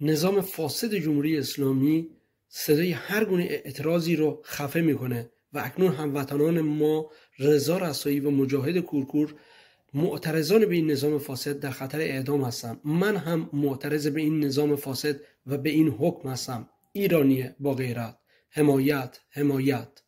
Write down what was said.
نظام فاسد جمهوری اسلامی صدای هر گونه اعتراضی رو خفه میکنه و اکنون هموطنان ما رضا رسایی و مجاهد کورکور معترضان به این نظام فاسد در خطر اعدام هستم من هم معترض به این نظام فاسد و به این حکم هستم ایرانیه با غیرت حمایت حمایت